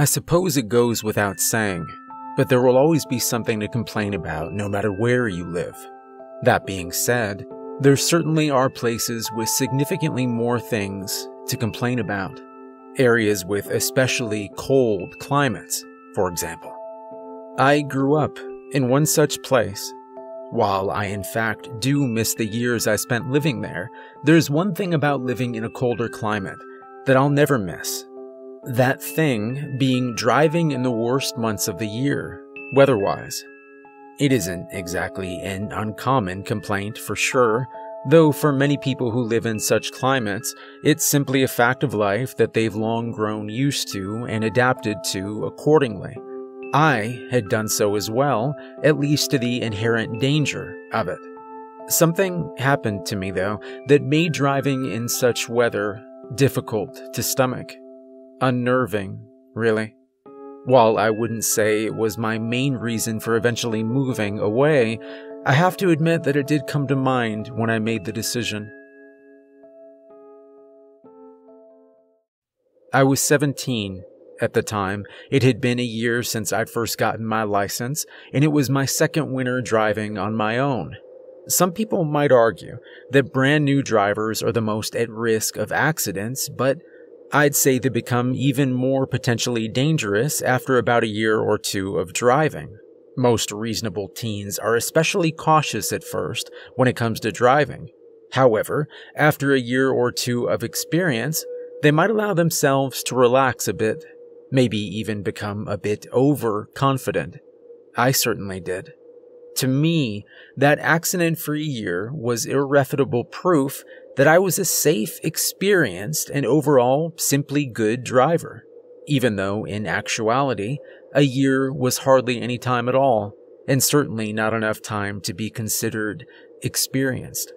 I suppose it goes without saying, but there will always be something to complain about no matter where you live. That being said, there certainly are places with significantly more things to complain about. Areas with especially cold climates, for example. I grew up in one such place. While I in fact do miss the years I spent living there, there's one thing about living in a colder climate that I'll never miss, that thing being driving in the worst months of the year, weather-wise. It isn't exactly an uncommon complaint for sure, though for many people who live in such climates, it's simply a fact of life that they've long grown used to and adapted to accordingly. I had done so as well, at least to the inherent danger of it. Something happened to me, though, that made driving in such weather difficult to stomach unnerving, really. While I wouldn't say it was my main reason for eventually moving away, I have to admit that it did come to mind when I made the decision. I was 17 at the time. It had been a year since I'd first gotten my license, and it was my second winter driving on my own. Some people might argue that brand new drivers are the most at risk of accidents, but I'd say they become even more potentially dangerous after about a year or two of driving. Most reasonable teens are especially cautious at first when it comes to driving. However, after a year or two of experience, they might allow themselves to relax a bit, maybe even become a bit overconfident. I certainly did. To me, that accident free year was irrefutable proof that I was a safe, experienced, and overall simply good driver, even though in actuality, a year was hardly any time at all, and certainly not enough time to be considered experienced.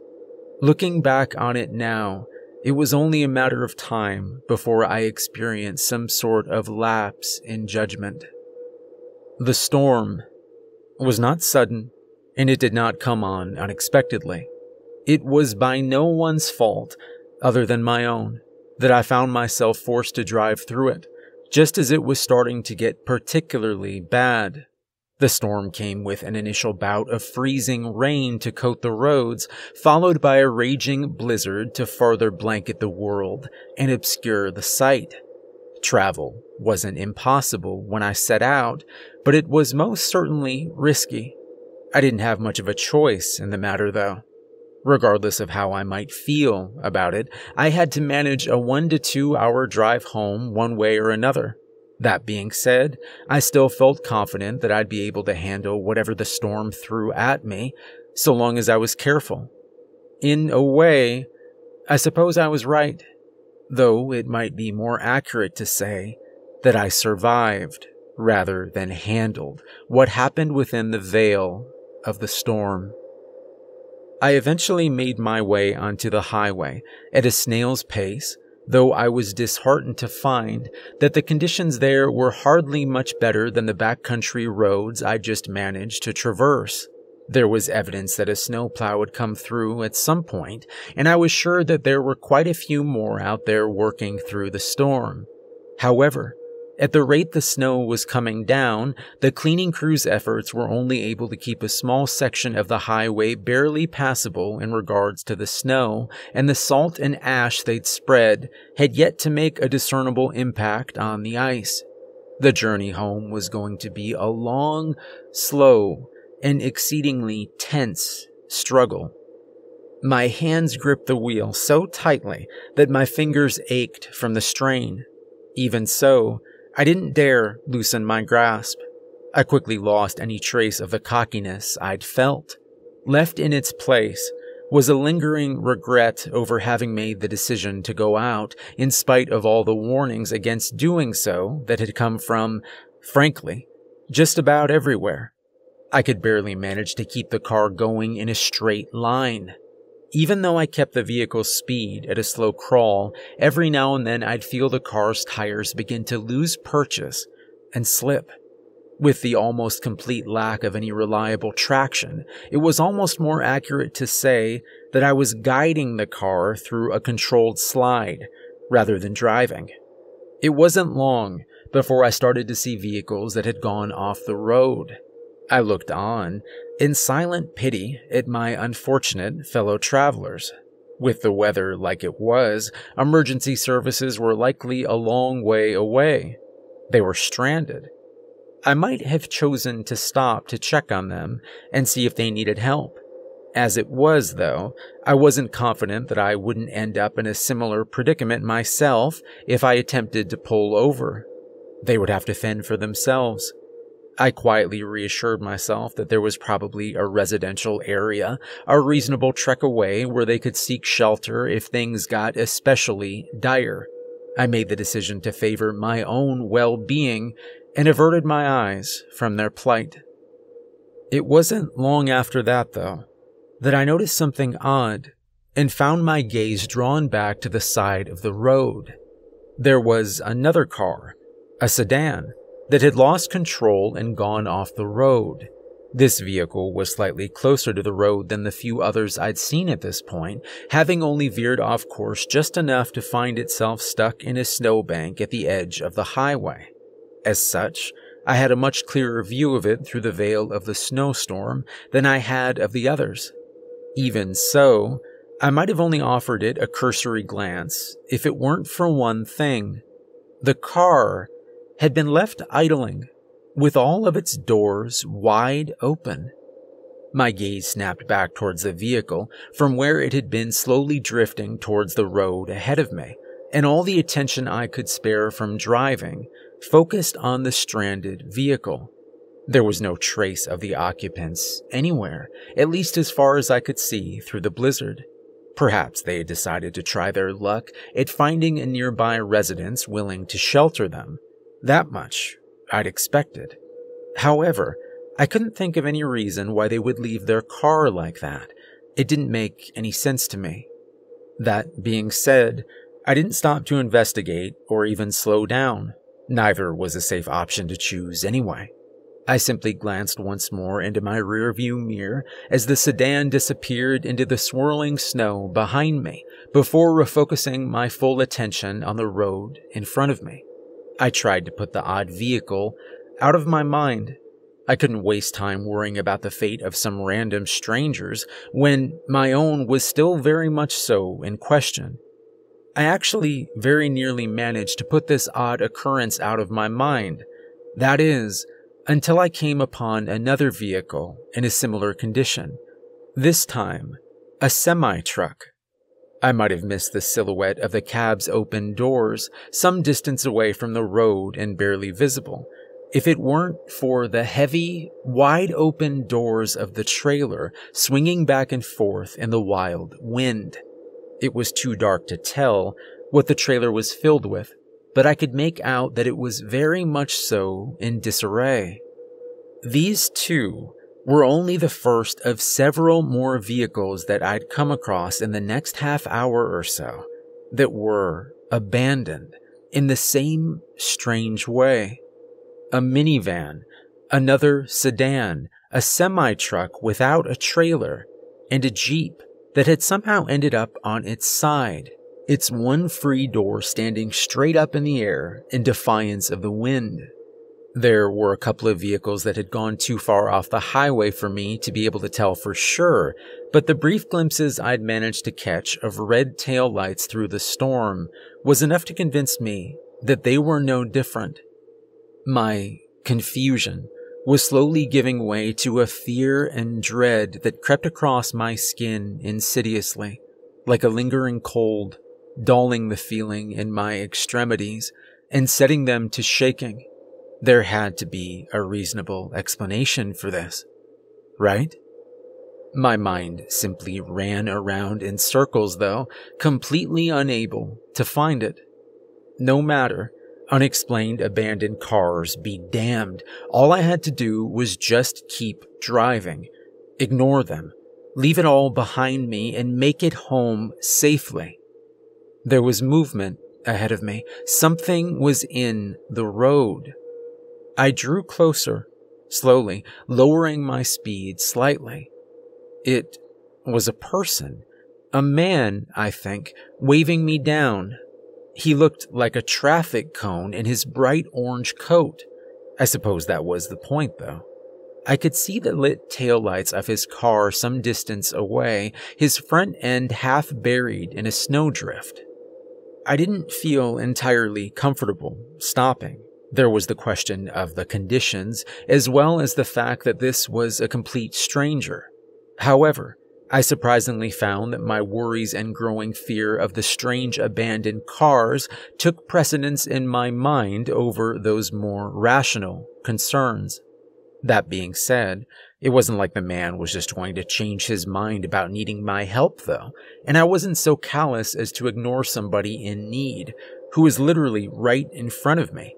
Looking back on it now, it was only a matter of time before I experienced some sort of lapse in judgment. The storm was not sudden, and it did not come on unexpectedly. It was by no one's fault, other than my own, that I found myself forced to drive through it, just as it was starting to get particularly bad. The storm came with an initial bout of freezing rain to coat the roads, followed by a raging blizzard to further blanket the world and obscure the sight. Travel wasn't impossible when I set out, but it was most certainly risky. I didn't have much of a choice in the matter, though regardless of how I might feel about it, I had to manage a one to two hour drive home one way or another. That being said, I still felt confident that I'd be able to handle whatever the storm threw at me, so long as I was careful. In a way, I suppose I was right, though it might be more accurate to say that I survived rather than handled what happened within the veil of the storm. I eventually made my way onto the highway at a snail's pace, though I was disheartened to find that the conditions there were hardly much better than the backcountry roads I just managed to traverse. There was evidence that a snowplow had come through at some point, and I was sure that there were quite a few more out there working through the storm. However, at the rate the snow was coming down, the cleaning crew's efforts were only able to keep a small section of the highway barely passable in regards to the snow, and the salt and ash they'd spread had yet to make a discernible impact on the ice. The journey home was going to be a long, slow, and exceedingly tense struggle. My hands gripped the wheel so tightly that my fingers ached from the strain. Even so, I didn't dare loosen my grasp. I quickly lost any trace of the cockiness I'd felt. Left in its place was a lingering regret over having made the decision to go out, in spite of all the warnings against doing so that had come from, frankly, just about everywhere. I could barely manage to keep the car going in a straight line. Even though I kept the vehicle's speed at a slow crawl, every now and then I'd feel the car's tires begin to lose purchase and slip. With the almost complete lack of any reliable traction, it was almost more accurate to say that I was guiding the car through a controlled slide rather than driving. It wasn't long before I started to see vehicles that had gone off the road. I looked on in silent pity at my unfortunate fellow travelers. With the weather like it was, emergency services were likely a long way away. They were stranded. I might have chosen to stop to check on them and see if they needed help. As it was, though, I wasn't confident that I wouldn't end up in a similar predicament myself if I attempted to pull over. They would have to fend for themselves. I quietly reassured myself that there was probably a residential area, a reasonable trek away where they could seek shelter if things got especially dire. I made the decision to favor my own well being and averted my eyes from their plight. It wasn't long after that, though, that I noticed something odd and found my gaze drawn back to the side of the road. There was another car, a sedan, that had lost control and gone off the road. This vehicle was slightly closer to the road than the few others I'd seen at this point, having only veered off course just enough to find itself stuck in a snowbank at the edge of the highway. As such, I had a much clearer view of it through the veil of the snowstorm than I had of the others. Even so, I might have only offered it a cursory glance if it weren't for one thing. The car had been left idling, with all of its doors wide open. My gaze snapped back towards the vehicle from where it had been slowly drifting towards the road ahead of me, and all the attention I could spare from driving focused on the stranded vehicle. There was no trace of the occupants anywhere, at least as far as I could see through the blizzard. Perhaps they had decided to try their luck at finding a nearby residence willing to shelter them that much I'd expected. However, I couldn't think of any reason why they would leave their car like that. It didn't make any sense to me. That being said, I didn't stop to investigate or even slow down. Neither was a safe option to choose anyway. I simply glanced once more into my rearview mirror as the sedan disappeared into the swirling snow behind me before refocusing my full attention on the road in front of me. I tried to put the odd vehicle out of my mind. I couldn't waste time worrying about the fate of some random strangers when my own was still very much so in question. I actually very nearly managed to put this odd occurrence out of my mind. That is, until I came upon another vehicle in a similar condition. This time, a semi truck. I might have missed the silhouette of the cab's open doors, some distance away from the road and barely visible, if it weren't for the heavy, wide open doors of the trailer swinging back and forth in the wild wind. It was too dark to tell what the trailer was filled with, but I could make out that it was very much so in disarray. These two were only the first of several more vehicles that I'd come across in the next half hour or so that were abandoned in the same strange way. A minivan, another sedan, a semi truck without a trailer, and a Jeep that had somehow ended up on its side, its one free door standing straight up in the air in defiance of the wind. There were a couple of vehicles that had gone too far off the highway for me to be able to tell for sure, but the brief glimpses I'd managed to catch of red tail lights through the storm was enough to convince me that they were no different. My confusion was slowly giving way to a fear and dread that crept across my skin insidiously, like a lingering cold, dulling the feeling in my extremities and setting them to shaking. There had to be a reasonable explanation for this, right? My mind simply ran around in circles, though, completely unable to find it. No matter, unexplained abandoned cars be damned, all I had to do was just keep driving, ignore them, leave it all behind me, and make it home safely. There was movement ahead of me. Something was in the road. I drew closer, slowly, lowering my speed slightly. It was a person, a man, I think, waving me down. He looked like a traffic cone in his bright orange coat. I suppose that was the point, though. I could see the lit taillights of his car some distance away, his front end half buried in a snowdrift. I didn't feel entirely comfortable stopping. There was the question of the conditions, as well as the fact that this was a complete stranger. However, I surprisingly found that my worries and growing fear of the strange abandoned cars took precedence in my mind over those more rational concerns. That being said, it wasn't like the man was just going to change his mind about needing my help, though, and I wasn't so callous as to ignore somebody in need, who was literally right in front of me.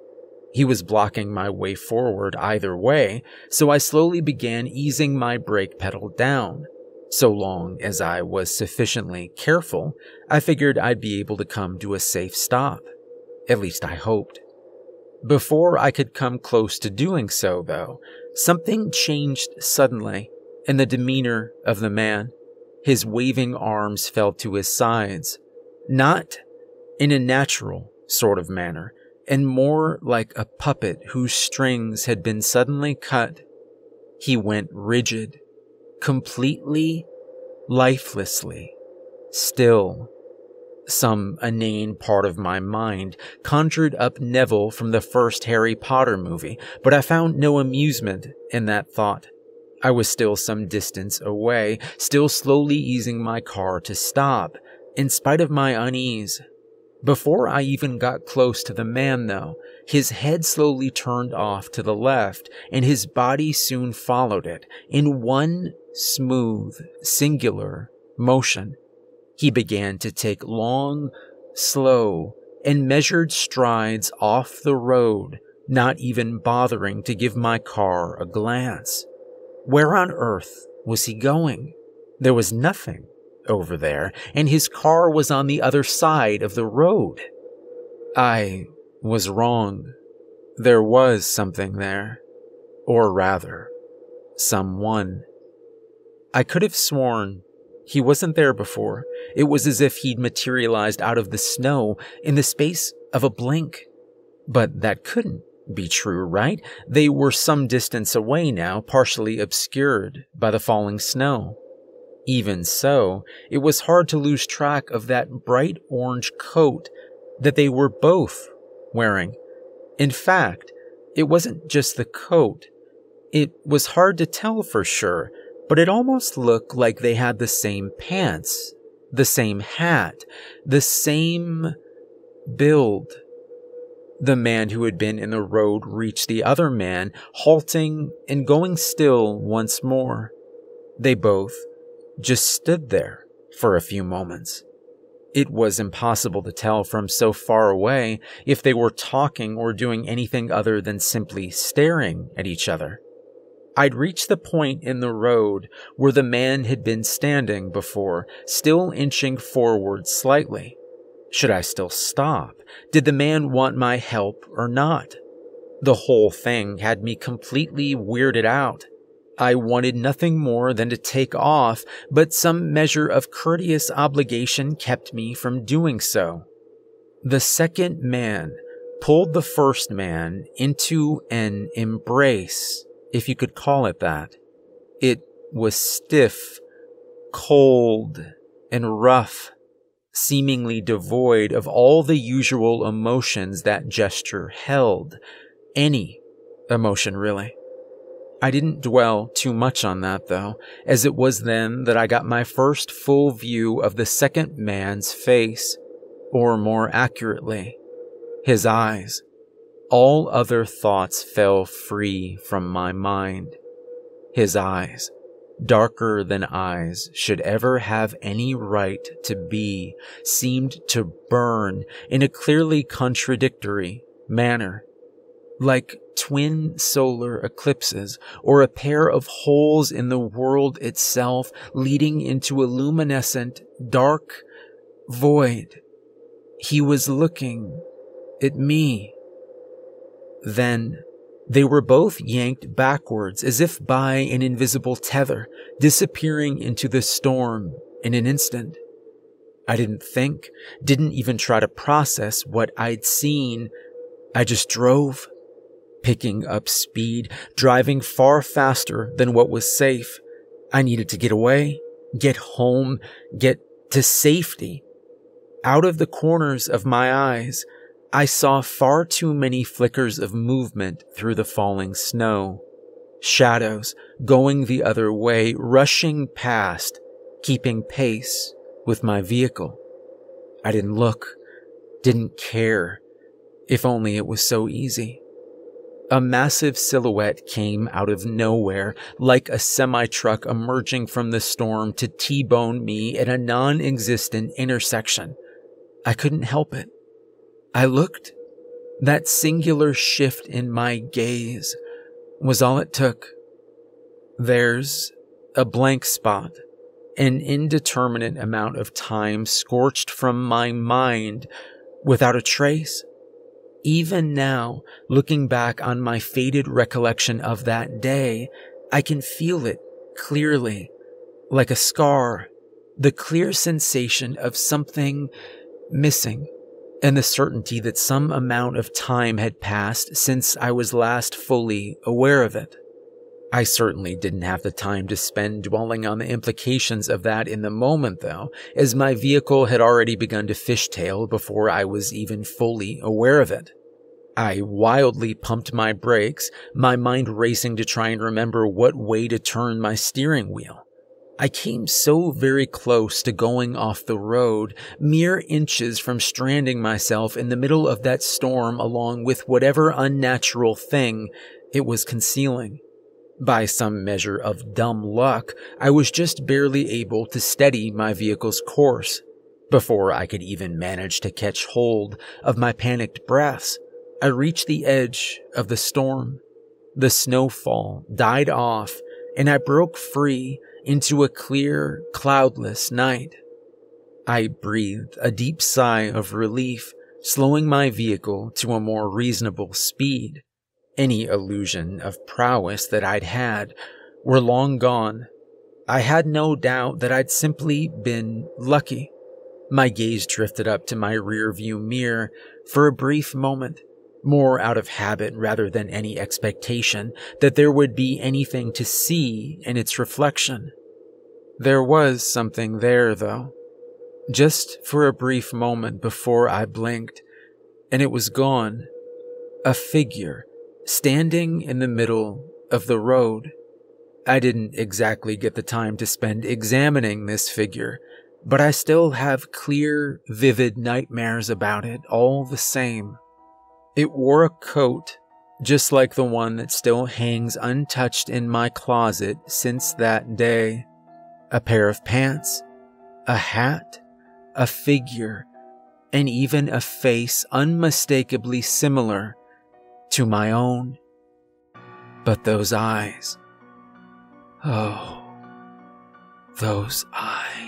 He was blocking my way forward either way, so I slowly began easing my brake pedal down. So long as I was sufficiently careful, I figured I'd be able to come to a safe stop. At least I hoped. Before I could come close to doing so, though, something changed suddenly in the demeanor of the man. His waving arms fell to his sides, not in a natural sort of manner, and more like a puppet whose strings had been suddenly cut, he went rigid, completely, lifelessly, still. Some inane part of my mind conjured up Neville from the first Harry Potter movie, but I found no amusement in that thought. I was still some distance away, still slowly easing my car to stop. In spite of my unease, before I even got close to the man, though, his head slowly turned off to the left, and his body soon followed it in one smooth, singular motion. He began to take long, slow, and measured strides off the road, not even bothering to give my car a glance. Where on earth was he going? There was nothing over there, and his car was on the other side of the road. I was wrong. There was something there. Or rather, someone. I could have sworn he wasn't there before. It was as if he'd materialized out of the snow in the space of a blink. But that couldn't be true, right? They were some distance away now, partially obscured by the falling snow. Even so, it was hard to lose track of that bright orange coat that they were both wearing. In fact, it wasn't just the coat. It was hard to tell for sure, but it almost looked like they had the same pants, the same hat, the same build. The man who had been in the road reached the other man, halting and going still once more. They both just stood there for a few moments. It was impossible to tell from so far away if they were talking or doing anything other than simply staring at each other. I'd reached the point in the road where the man had been standing before, still inching forward slightly. Should I still stop? Did the man want my help or not? The whole thing had me completely weirded out. I wanted nothing more than to take off, but some measure of courteous obligation kept me from doing so. The second man pulled the first man into an embrace, if you could call it that. It was stiff, cold, and rough, seemingly devoid of all the usual emotions that gesture held. Any emotion, really. I didn't dwell too much on that though, as it was then that I got my first full view of the second man's face, or more accurately, his eyes. All other thoughts fell free from my mind. His eyes, darker than eyes should ever have any right to be, seemed to burn in a clearly contradictory manner like twin solar eclipses or a pair of holes in the world itself leading into a luminescent dark void. He was looking at me. Then they were both yanked backwards as if by an invisible tether, disappearing into the storm in an instant. I didn't think, didn't even try to process what I'd seen. I just drove picking up speed, driving far faster than what was safe. I needed to get away, get home, get to safety. Out of the corners of my eyes, I saw far too many flickers of movement through the falling snow. Shadows going the other way, rushing past, keeping pace with my vehicle. I didn't look, didn't care. If only it was so easy. A massive silhouette came out of nowhere, like a semi truck emerging from the storm to T bone me at a non existent intersection. I couldn't help it. I looked. That singular shift in my gaze was all it took. There's a blank spot, an indeterminate amount of time scorched from my mind without a trace even now, looking back on my faded recollection of that day, I can feel it clearly, like a scar, the clear sensation of something missing, and the certainty that some amount of time had passed since I was last fully aware of it. I certainly didn't have the time to spend dwelling on the implications of that in the moment, though, as my vehicle had already begun to fishtail before I was even fully aware of it. I wildly pumped my brakes, my mind racing to try and remember what way to turn my steering wheel. I came so very close to going off the road, mere inches from stranding myself in the middle of that storm along with whatever unnatural thing it was concealing. By some measure of dumb luck, I was just barely able to steady my vehicle's course before I could even manage to catch hold of my panicked breaths. I reached the edge of the storm. The snowfall died off and I broke free into a clear, cloudless night. I breathed a deep sigh of relief, slowing my vehicle to a more reasonable speed any illusion of prowess that I'd had were long gone. I had no doubt that I'd simply been lucky. My gaze drifted up to my rearview mirror for a brief moment, more out of habit rather than any expectation that there would be anything to see in its reflection. There was something there, though. Just for a brief moment before I blinked, and it was gone. A figure standing in the middle of the road. I didn't exactly get the time to spend examining this figure, but I still have clear, vivid nightmares about it all the same. It wore a coat, just like the one that still hangs untouched in my closet since that day, a pair of pants, a hat, a figure, and even a face unmistakably similar to my own. But those eyes, oh, those eyes.